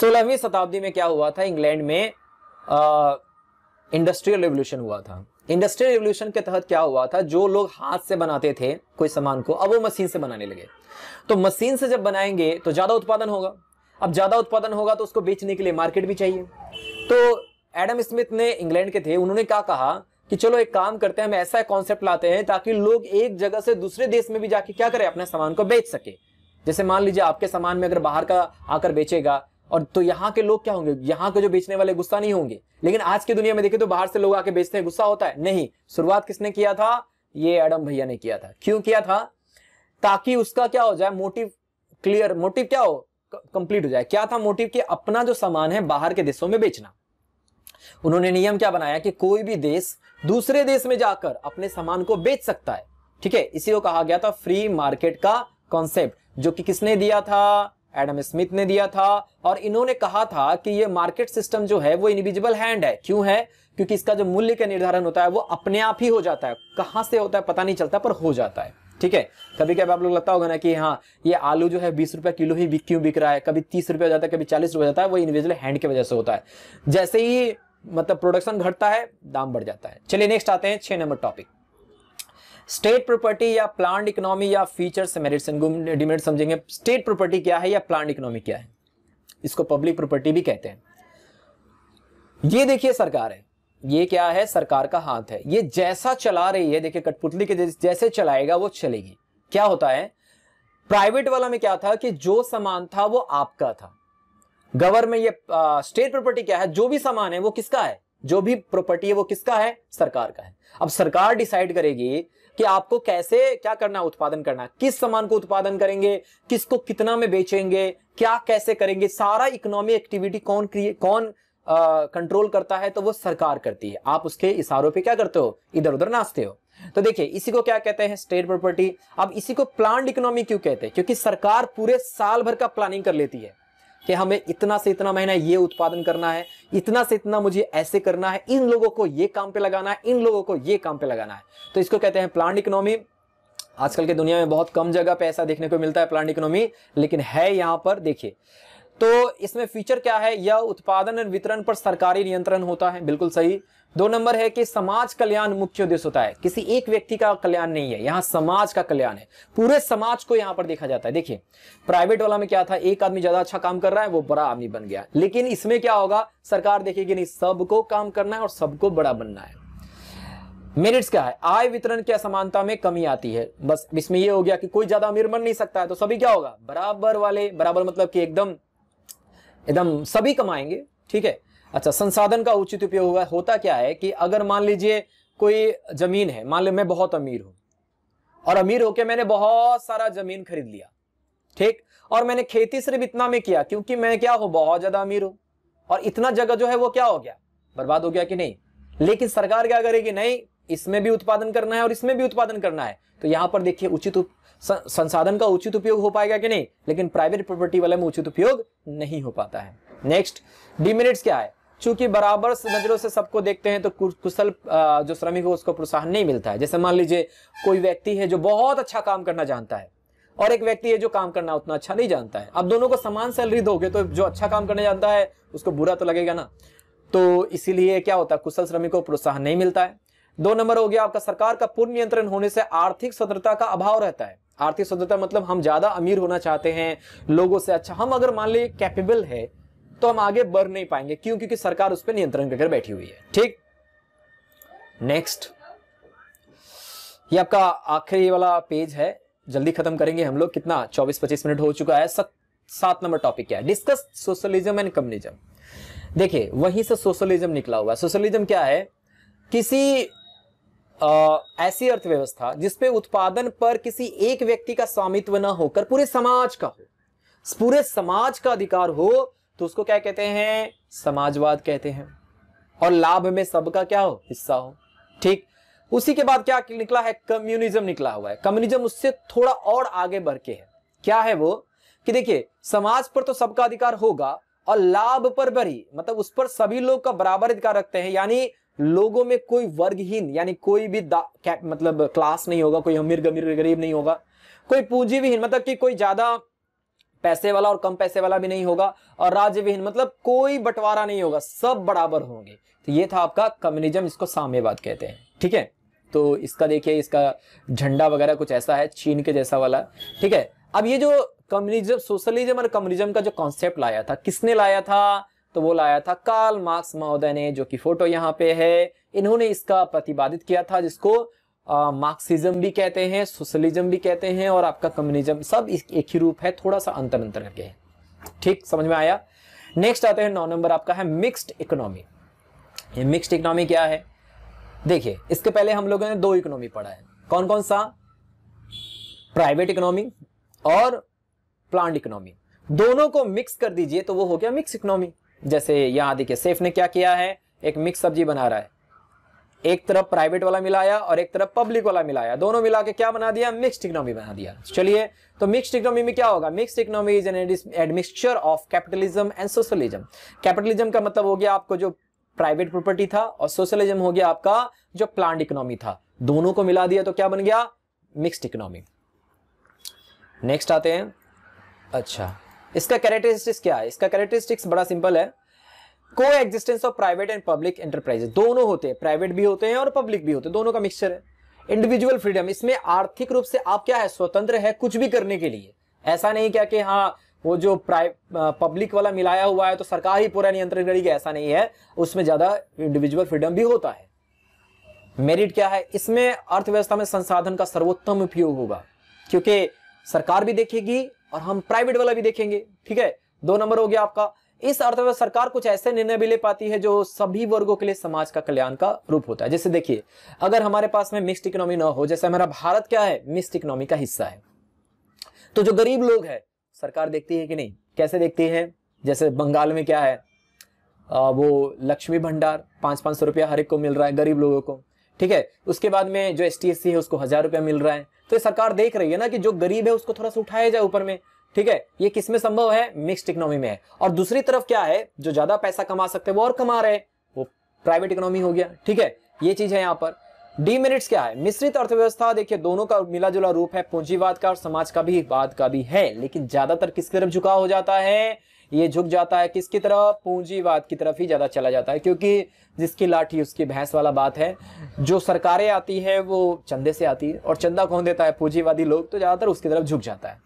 Speaker 1: सोलहवीं शताब्दी में क्या हुआ था इंग्लैंड में इंडस्ट्रियल रेवल्यूशन हुआ था इंडस्ट्रियल रेवल्यूशन के तहत क्या हुआ था जो लोग हाथ से बनाते थे कोई सामान को अब वो मशीन से बनाने लगे तो मशीन से जब बनाएंगे तो ज्यादा उत्पादन होगा अब ज़्यादा उत्पादन होगा तो उसको बेचने के लिए मार्केट भी चाहिए तो एडम स्मिथ ने इंग्लैंड के थे उन्होंने क्या कहा कि चलो एक काम करते हैं हम ऐसा कॉन्सेप्ट लाते हैं ताकि लोग एक जगह से दूसरे देश में भी जाके क्या करें अपने सामान को बेच सके जैसे मान लीजिए आपके सामान में अगर बाहर का आकर बेचेगा और तो यहाँ के लोग क्या होंगे यहाँ के जो बेचने वाले गुस्सा नहीं होंगे लेकिन आज की दुनिया में देखे तो बाहर से लोग आके बेचते हैं गुस्सा होता है नहीं शुरुआत किसने किया था ये एडम भैया ने किया था क्यों किया था ताकि उसका क्या हो जाए मोटिव क्लियर मोटिव क्या हो कंप्लीट हो जाए क्या था मोटिव कि अपना जो सामान है बाहर के देशों में बेचना उन्होंने नियम क्या बनाया कि कोई भी देश दूसरे देश में जाकर अपने सामान को बेच सकता है ठीक है इसी को कहा गया था फ्री मार्केट का कॉन्सेप्ट जो कि किसने दिया था एडम स्मिथ ने दिया था और इन्होंने कहा था कि ये मार्केट सिस्टम जो है वो इनविजिबल हैंड है क्यों है क्योंकि इसका जो मूल्य का निर्धारण होता है वो अपने आप ही हो जाता है कहां से होता है पता नहीं चलता पर हो जाता है ठीक है कभी कभी आप लोग लगता होगा ना कि हाँ ये आलू जो है बीस रुपया किलो ही क्यों बिक रहा है कभी तीस रुपया हो जाता है कभी चालीस रुपया जाता है वो इंडिविजुअल हैंड की वजह से होता है जैसे ही मतलब प्रोडक्शन घटता है दाम बढ़ जाता है चलिए नेक्स्ट आते हैं छह नंबर टॉपिक स्टेट प्रॉपर्टी या प्लांट इकोनॉमी या फीचर मेरिट्स डिमेरिट समझेंगे स्टेट प्रॉपर्टी क्या है या प्लांट इकोनॉमी क्या है इसको पब्लिक प्रॉपर्टी भी कहते हैं ये देखिए सरकार है ये क्या है सरकार का हाथ है ये जैसा चला रही है देखिए कठपुतली के जैसे चलाएगा वो चलेगी क्या होता है प्राइवेट वाला में क्या था कि जो सामान था वो आपका था गवर्नमेंट ये स्टेट प्रॉपर्टी क्या है जो भी सामान है वो किसका है जो भी प्रॉपर्टी है वो किसका है सरकार का है अब सरकार डिसाइड करेगी कि आपको कैसे क्या करना उत्पादन करना किस सामान को उत्पादन करेंगे किसको कितना में बेचेंगे क्या कैसे करेंगे सारा इकोनॉमी एक्टिविटी कौन कौन कंट्रोल करता है तो वो सरकार करती है आप उसके इशारों पे क्या करते हो इधर उधर नाचते हो तो देखिए इसी को क्या कहते हैं स्टेट प्रॉपर्टी अब इसी को प्लान इकोनॉमी क्यों कहते हैं क्योंकि सरकार पूरे साल भर का प्लानिंग कर लेती है कि हमें इतना से इतना महीना ये उत्पादन करना है इतना से इतना मुझे ऐसे करना है इन लोगों को ये काम पे लगाना है इन लोगों को ये काम पे लगाना है तो इसको कहते हैं प्लान इकोनॉमी आजकल के दुनिया में बहुत कम जगह पे ऐसा देखने को मिलता है प्लान इकोनॉमी लेकिन है यहां पर देखिए तो इसमें फीचर क्या है यह उत्पादन और वितरण पर सरकारी नियंत्रण होता है बिल्कुल सही दो नंबर है कि समाज कल्याण मुख्य उद्देश्य होता है किसी एक व्यक्ति का कल्याण नहीं है यहाँ समाज का कल्याण है पूरे समाज को यहाँ पर देखा जाता है देखिए प्राइवेट वाला में क्या था एक आदमी ज्यादा अच्छा काम कर रहा है वो बड़ा आदमी बन गया लेकिन इसमें क्या होगा सरकार देखेगी नहीं सबको काम करना है और सबको बड़ा बनना है मेरिट्स क्या है आय वितरण की असमानता में कमी आती है बस इसमें यह हो गया कि कोई ज्यादा अमीर बन नहीं सकता है तो सभी क्या होगा बराबर वाले बराबर मतलब कि एकदम एकदम सभी कमाएंगे ठीक है अच्छा संसाधन का उचित उपयोग होगा होता क्या है कि अगर मान लीजिए कोई जमीन है मान लीजिए मैं बहुत अमीर हूं और अमीर होके मैंने बहुत सारा जमीन खरीद लिया ठीक और मैंने खेती सिर्फ इतना में किया क्योंकि मैं क्या हूं बहुत ज्यादा अमीर हूं और इतना जगह जो है वो क्या हो गया बर्बाद हो गया कि नहीं लेकिन सरकार क्या करेगी नहीं इसमें भी उत्पादन करना है और इसमें भी उत्पादन करना है तो यहां पर देखिए उचित संसाधन का उचित उपयोग हो पाएगा कि नहीं लेकिन प्राइवेट प्रॉपर्टी वाले में उचित उपयोग नहीं हो पाता है नेक्स्ट डिमेरिट्स क्या है चूंकि बराबर नजरों से सबको देखते हैं तो कुशल जो श्रमिक है उसको प्रोत्साहन नहीं मिलता है जैसे मान लीजिए कोई व्यक्ति है जो बहुत अच्छा काम करना जानता है और एक व्यक्ति है जो काम करना उतना अच्छा नहीं जानता है अब दोनों को समान सैलरी दोगे तो जो अच्छा काम करने जानता है उसको बुरा तो लगेगा ना तो इसीलिए क्या होता है कुशल श्रमिक को प्रोत्साहन नहीं मिलता है दो नंबर हो गया आपका सरकार का पूर्ण नियंत्रण होने से आर्थिक स्वतंत्रता का अभाव रहता है आर्थिक स्वतंत्रता मतलब हम ज्यादा अमीर होना चाहते हैं लोगों से अच्छा हम अगर मान लीजिए कैपेबल है तो हम आगे बढ़ नहीं पाएंगे क्यों क्योंकि सरकार उस पर नियंत्रण करके बैठी हुई है ठीक नेक्स्ट ये आपका आखिरी वाला पेज है जल्दी खत्म करेंगे हम लोग कितना 24-25 मिनट हो चुका है सात नंबर टॉपिक क्या है डिस्कस सोशलिज्म एंड कम्युनिज्म देखिए वहीं से सोशलिज्म निकला हुआ है सोशलिज्म क्या है किसी आ, ऐसी अर्थव्यवस्था जिसपे उत्पादन पर किसी एक व्यक्ति का स्वामित्व न होकर पूरे समाज का हो पूरे समाज का अधिकार हो तो उसको क्या कहते हैं समाजवाद कहते हैं और लाभ में सबका क्या हो हिस्सा हो ठीक उसी के बाद क्या निकला है कम्युनिज्म निकला हुआ है कम्युनिज्म उससे थोड़ा और आगे बढ़ के है क्या है वो कि देखिए समाज पर तो सबका अधिकार होगा और लाभ पर बरी मतलब उस पर सभी लोग का बराबर अधिकार रखते हैं यानी लोगों में कोई वर्गहीन यानी कोई भी मतलब क्लास नहीं होगा कोई अमीर गमीर गरीब नहीं होगा कोई पूंजी विहीन मतलब कि कोई ज्यादा पैसे वाला और कम पैसे वाला भी नहीं होगा और राज्य विहीन मतलब कोई बंटवारा नहीं होगा सब बराबर होंगे तो ये था आपका कम्युनिज्म इसको साम्यवाद कहते हैं ठीक है तो इसका देखिए इसका झंडा वगैरह कुछ ऐसा है चीन के जैसा वाला ठीक है अब ये जो कम्युनिज्म सोशलिज्म और कम्युनिज्म का जो कॉन्सेप्ट लाया था किसने लाया था तो वो लाया था कार्ल मार्क्स महोदय ने जो कि फोटो यहाँ पे है इन्होंने इसका प्रतिपादित किया था जिसको मार्क्सिज्म भी कहते हैं सोशलिज्म भी कहते हैं और आपका कम्युनिज्म सब एक ही रूप है थोड़ा सा अंतर अंतर करके ठीक समझ में आया नेक्स्ट आते हैं नौ नंबर आपका है मिक्स्ड इकोनॉमी ये मिक्स्ड इकोनॉमी क्या है देखिए इसके पहले हम लोगों ने दो इकोनॉमी पढ़ा है कौन कौन सा प्राइवेट इकोनॉमी और प्लांट इकोनॉमी दोनों को मिक्स कर दीजिए तो वो हो गया मिक्स इकोनॉमी जैसे यहाँ देखिए सेफ ने क्या किया है एक मिक्स सब्जी बना रहा है एक तरफ प्राइवेट वाला मिलाया और एक तरफ पब्लिक वाला मिलाया दोनों मिला के क्या बना दिया मिक्स इकोनॉमी बना दिया चलिए तो मिक्स इकोनॉमी में क्या होगा mix economy is an admixture of capitalism and socialism capitalism का मतलब हो गया आपको जो प्राइवेट प्रॉपर्टी था और सोशलिज्म हो गया आपका जो प्लांट इकोनॉमी था दोनों को मिला दिया तो क्या बन गया मिक्सड इकोनॉमी नेक्स्ट आते हैं अच्छा इसका कैरेक्टरिस्टिक्स क्या है इसका कैरेक्टरिस्टिक्स बड़ा सिंपल है coexistence of private and public enterprises दोनों होते हैं प्राइवेट भी होते हैं और पब्लिक भी होते हैं दोनों का मिक्सचर है इंडिविजुअल फ्रीडम इसमें आर्थिक रूप से आप क्या है स्वतंत्र है कुछ भी करने के लिए ऐसा नहीं क्या कि हाँ वो जो पब्लिक वाला मिलाया हुआ है तो सरकार ही पूरा नियंत्रण करेगी ऐसा नहीं है उसमें ज्यादा इंडिविजुअल फ्रीडम भी होता है मेरिट क्या है इसमें अर्थव्यवस्था में संसाधन का सर्वोत्तम उपयोग होगा क्योंकि सरकार भी देखेगी और हम प्राइवेट वाला भी देखेंगे ठीक है दो नंबर हो गया आपका इस अर्थव्यवस्था सरकार कुछ ऐसे निर्णय भी ले पाती है जो सभी वर्गों के लिए समाज का कल्याण का रूप होता है जैसे देखिए अगर हमारे पास में मिक्सड इकोनॉमी ना हो जैसे हमारा भारत क्या है मिक्सड इकोनॉमी का हिस्सा है तो जो गरीब लोग है सरकार देखती है कि नहीं कैसे देखती है जैसे बंगाल में क्या है आ, वो लक्ष्मी भंडार पांच पांच सौ रुपया हर एक को मिल रहा है गरीब लोगों को ठीक है उसके बाद में जो एस टी है उसको हजार रुपया मिल रहा है तो ये सरकार देख रही है ना कि जो गरीब है उसको थोड़ा सा उठाया जाए ऊपर में ठीक है ये किसमें संभव है मिक्सड इकोनॉमी में है और दूसरी तरफ क्या है जो ज्यादा पैसा कमा सकते हैं वो और कमा रहे हैं वो प्राइवेट इकोनॉमी हो गया ठीक है ये चीज है यहाँ पर डीमेरिट्स क्या है मिश्रित अर्थव्यवस्था देखिए दोनों का मिला जुला रूप है पूंजीवाद का और समाज का भी वाद का भी है लेकिन ज्यादातर किसकी तरफ झुकाव हो जाता है ये झुक जाता है किसकी तरफ पूंजीवाद की तरफ ही ज़्यादा चला जाता है क्योंकि जिसकी लाठी उसकी भैंस वाला बात है जो सरकारें आती हैं वो चंदे से आती है और चंदा कौन देता है पूंजीवादी लोग तो ज़्यादातर उसकी तरफ झुक जाता है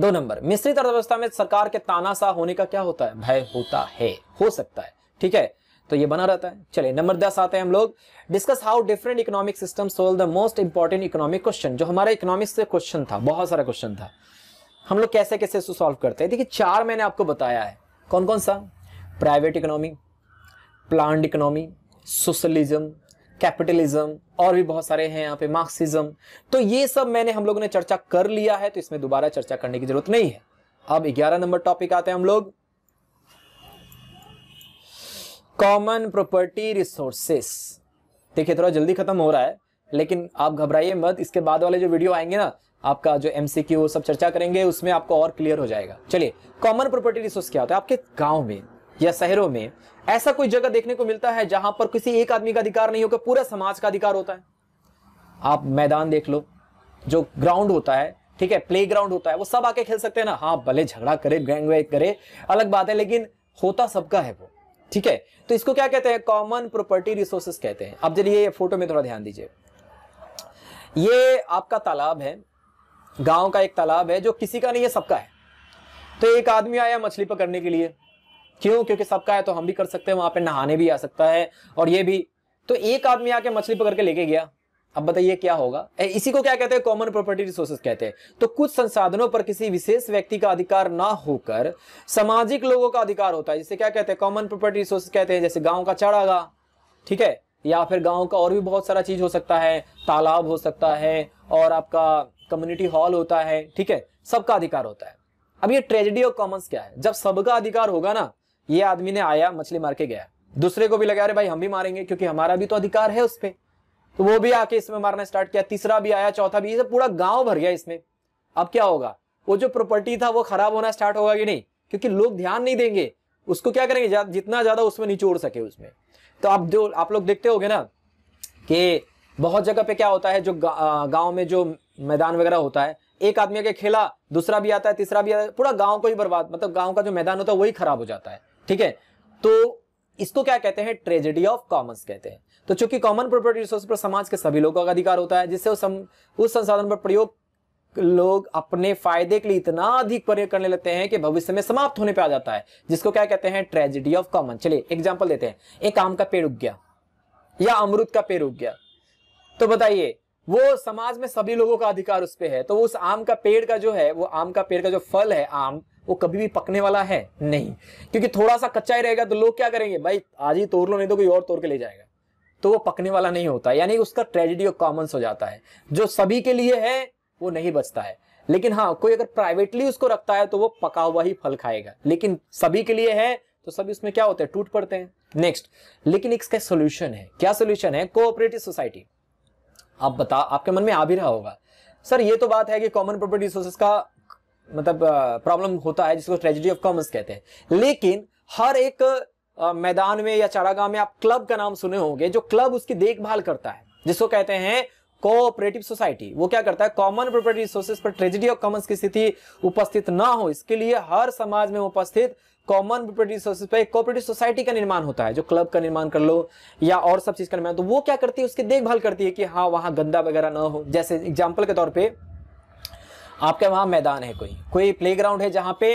Speaker 1: दो नंबर मिश्रित अर्थव्यवस्था में सरकार के तानाशाह होने का क्या होता है भय होता है हो सकता है ठीक है तो ये बना रहता है चलिए नंबर दस आते हैं हम लोग discuss how different economic system solve the most important economic question जो हमारे इकोनॉमिक्स से क्वेश्चन था बहुत सारा क्वेश्चन था हम लोग कैसे कैसे इसको सॉल्व करते हैं देखिए चार मैंने आपको बताया है कौन कौन सा private economy planned economy socialism capitalism और भी बहुत सारे हैं यहाँ पे मार्क्सिज्म तो ये सब मैंने हम लोगों ने चर्चा कर लिया है तो इसमें दोबारा चर्चा करने की जरूरत नहीं है अब 11 नंबर टॉपिक आते हैं हम लोग कॉमन प्रॉपर्टी रिसोर्सेस देखिए थोड़ा जल्दी खत्म हो रहा है लेकिन आप घबराइए मत इसके बाद वाले जो वीडियो आएंगे ना आपका जो एम वो सब चर्चा करेंगे उसमें आपको और क्लियर हो जाएगा चलिए कॉमन प्रॉपर्टी रिसोर्स क्या होता है आपके गाँव में या शहरों में ऐसा कोई जगह देखने को मिलता है जहां पर किसी एक आदमी का अधिकार नहीं होकर पूरा समाज का अधिकार होता है आप मैदान देख लो जो ग्राउंड होता है ठीक है प्ले ग्राउंड होता है वो सब आके खेल सकते हैं ना हाँ भले झगड़ा करे गैंग करे अलग बात है लेकिन होता सबका है वो ठीक है तो इसको क्या कहते हैं कॉमन प्रॉपर्टी रिसोर्सेस कहते हैं अब चलिए ये फोटो में थोड़ा ध्यान दीजिए ये आपका तालाब है गांव का एक तालाब है जो किसी का नहीं है सबका है तो एक आदमी आया मछली पकड़ने के लिए क्यों क्योंकि सबका है तो हम भी कर सकते हैं वहां पे नहाने भी आ सकता है और ये भी तो एक आदमी आके मछली पकड़ के लेके गया अब बताइए क्या होगा इसी को क्या कहते हैं कॉमन प्रॉपर्टी रिसोर्सेस कहते हैं तो कुछ संसाधनों पर किसी विशेष व्यक्ति का अधिकार ना होकर सामाजिक लोगों का अधिकार होता है जिसे क्या कहते हैं कॉमन प्रॉपर्टी रिसोर्सेस कहते हैं जैसे गांव का चढ़ागा ठीक है या फिर गांव का और भी बहुत सारा चीज हो सकता है तालाब हो सकता है और आपका कम्युनिटी हॉल होता है ठीक है सबका अधिकार होता है अब ये ट्रेजिडी ऑफ कॉमन्स क्या है जब सबका अधिकार होगा ना ये आदमी ने आया मछली मार के गया दूसरे को भी लगा अरे भाई हम भी मारेंगे क्योंकि हमारा भी तो अधिकार है उस पर तो वो भी आके इसमें मारना स्टार्ट किया तीसरा भी आया चौथा भी ये पूरा गांव भर गया इसमें अब क्या होगा वो जो प्रॉपर्टी था वो खराब होना स्टार्ट होगा कि नहीं क्योंकि लोग ध्यान नहीं देंगे उसको क्या करेंगे जा, जितना ज्यादा उसमें निचोड़ सके उसमें तो आप जो आप लोग देखते हो ना कि बहुत जगह पे क्या होता है जो गा, गांव में जो मैदान वगैरह होता है एक आदमी आगे खेला दूसरा भी आता है तीसरा भी आता है पूरा गांव को ही बर्बाद मतलब गांव का जो मैदान होता है वही खराब हो जाता है ठीक है तो इसको क्या कहते हैं ट्रेजेडी ऑफ कॉमन्स कहते हैं तो चूंकि कॉमन प्रॉपर्टी रिसोर्स पर समाज के सभी लोगों का अधिकार होता है जिससे उस, संसाधन पर प्रयोग लोग अपने फायदे के लिए इतना अधिक प्रयोग करने लगते हैं कि भविष्य में समाप्त होने पर आ जाता है जिसको क्या कहते हैं ट्रेजिडी ऑफ कॉमन चलिए एग्जाम्पल देते हैं एक आम का पेड़ उग गया या अमरुद का पेड़ उग गया तो बताइए वो समाज में सभी लोगों का अधिकार उस पर है तो उस आम का पेड़ का जो है वो आम का पेड़ का जो फल है आम वो कभी भी पकने वाला है नहीं क्योंकि थोड़ा सा कच्चा ही रहेगा तो लोग क्या करेंगे भाई आज ही तोड़ लो नहीं तो कोई और तोड़ के ले जाएगा तो वो पकने वाला नहीं होता यानी उसका ट्रेजिडी ऑफ कॉमन्स हो जाता है जो सभी के लिए है वो नहीं बचता है लेकिन हाँ कोई अगर प्राइवेटली उसको रखता है तो वो पका हुआ ही फल खाएगा लेकिन सभी के लिए है तो सभी उसमें क्या होते हैं टूट पड़ते हैं नेक्स्ट लेकिन इसका सोल्यूशन है क्या सोल्यूशन है कोऑपरेटिव सोसाइटी आप बता आपके मन में आ भी रहा होगा सर ये तो बात है कि कॉमन प्रॉपर्टी रिसोर्सेज का मतलब प्रॉब्लम होता है जिसको ट्रेजिडी ऑफ कॉमर्स कहते हैं लेकिन हर एक मैदान में या चारागाह में आप क्लब का नाम सुने होंगे जो क्लब उसकी देखभाल करता है जिसको कहते हैं कोऑपरेटिव सोसाइटी वो क्या करता है कॉमन प्रॉपर्टी रिसोर्सेज पर ट्रेजिडी ऑफ कॉमर्स की स्थिति उपस्थित ना हो इसके लिए हर समाज में उपस्थित common property sources cooperative society का निर्माण होता है जो क्लब का निर्माण कर लो या और सब चीज़ का निर्माण तो वो क्या करती है उसकी देखभाल करती है कि हाँ वहां गंदा वगैरह ना हो जैसे एग्जाम्पल के तौर पर आपके वहां मैदान है कोई कोई प्ले है जहां पे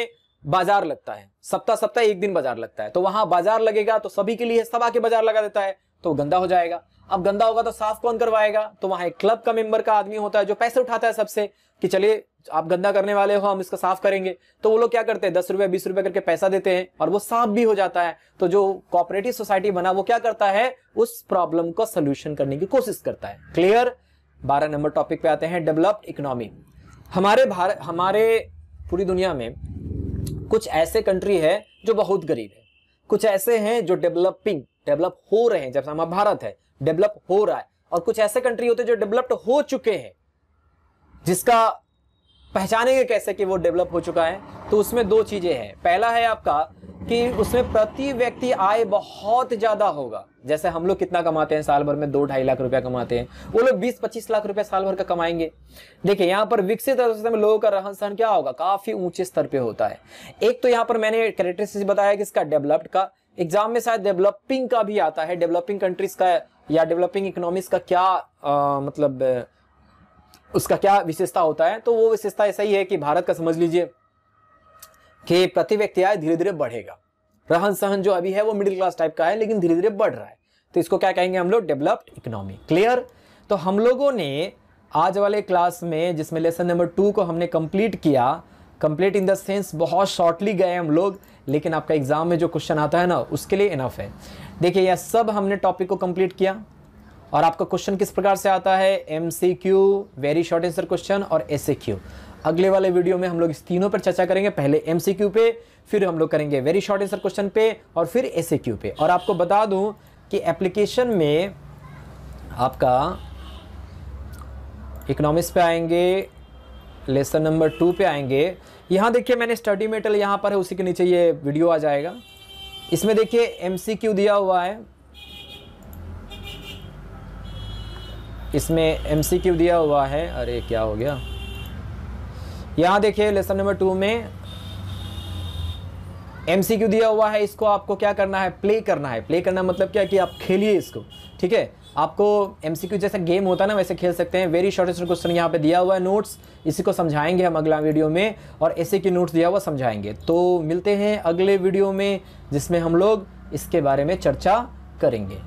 Speaker 1: बाजार लगता है सप्ताह सप्ताह एक दिन बाजार लगता है तो वहां बाजार लगेगा तो सभी के लिए सब आके बाजार लगा देता है तो गंदा हो जाएगा अब गंदा होगा तो साफ कौन करवाएगा तो वहां एक क्लब का मेंबर का आदमी होता है जो पैसे उठाता है सबसे कि चलिए आप गंदा करने वाले हो हम इसका साफ करेंगे तो वो लोग क्या करते हैं दस रुपए बीस रुपए करके पैसा देते हैं और वो साफ भी हो जाता है तो जो कॉपरेटिव सोसाइटी बना वो क्या करता है उस प्रॉब्लम को सोल्यूशन करने की कोशिश करता है क्लियर बारह नंबर टॉपिक पे आते हैं डेवलप्ड इकोनॉमी हमारे भारत हमारे पूरी दुनिया में कुछ ऐसे कंट्री है जो बहुत गरीब है कुछ ऐसे हैं जो डेवलपिंग डेवलप हो रहे हैं जब हमारा भारत है डेवलप हो रहा है और कुछ ऐसे कंट्री होते हैं जो डेवलप्ड हो चुके हैं जिसका पहचानेंगे कैसे कि वो डेवलप हो चुका है तो उसमें दो चीजें हैं पहला है आपका कि उसमें प्रति व्यक्ति आय बहुत ज्यादा होगा जैसे हम लोग कितना कमाते हैं साल भर में दो ढाई लाख रुपया कमाते हैं वो लोग बीस पच्चीस लाख रुपया साल भर का कमाएंगे देखिए यहाँ पर विकसित अर्थव्यवस्था में लोगों का रहन सहन क्या होगा काफी ऊंचे स्तर पे होता है एक तो यहाँ पर मैंने कैरेक्टरिस्टिक्स बताया कि इसका डेवलप्ड का एग्जाम में शायद डेवलपिंग का भी आता है डेवलपिंग कंट्रीज का या डेवलपिंग इकोनॉमीज का क्या आ, मतलब उसका क्या विशेषता होता है तो वो विशेषता ऐसा ही है कि भारत का समझ लीजिए कि प्रति व्यक्ति आय धीरे धीरे बढ़ेगा रहन सहन जो अभी है वो मिडिल क्लास टाइप का है लेकिन धीरे धीरे बढ़ रहा है तो इसको क्या कहेंगे हम लोग डेवलप्ड इकोनॉमी क्लियर तो हम लोगों ने आज वाले क्लास में जिसमें लेसन नंबर टू को हमने कंप्लीट किया कंप्लीट इन द सेंस बहुत शॉर्टली गए हम लोग लेकिन आपका एग्ज़ाम में जो क्वेश्चन आता है ना उसके लिए इनफ है देखिए यह सब हमने टॉपिक को कंप्लीट किया और आपका क्वेश्चन किस प्रकार से आता है M C Q very short answer question और एस ए क्यू अगले वाले वीडियो में हम लोग इस तीनों पर चर्चा करेंगे पहले एम सी क्यू पे फिर हम लोग करेंगे वेरी शॉर्ट आंसर क्वेश्चन पे और फिर एस ए क्यू पे और आपको बता दूं कि एप्लीकेशन में आपका इकोनॉमिक्स पे आएंगे लेसन नंबर टू पे आएंगे यहाँ देखिए मैंने स्टडी मेटल यहाँ पर है उसी के नीचे ये वीडियो आ जाएगा इसमें देखिए एम दिया हुआ है इसमें एम दिया हुआ है अरे क्या हो गया यहाँ देखिए लेसन नंबर टू में एम दिया हुआ है इसको आपको क्या करना है प्ले करना है प्ले करना मतलब क्या कि आप खेलिए इसको ठीक है आपको क्यू जैसा गेम होता है ना वैसे खेल सकते हैं वेरी शॉर्टेस्ट क्वेश्चन यहाँ पे दिया हुआ है नोट्स इसी को समझाएंगे हम अगला वीडियो में और ऐसे की नोट्स दिया हुआ समझाएंगे तो मिलते हैं अगले वीडियो में जिसमें हम लोग इसके बारे में चर्चा करेंगे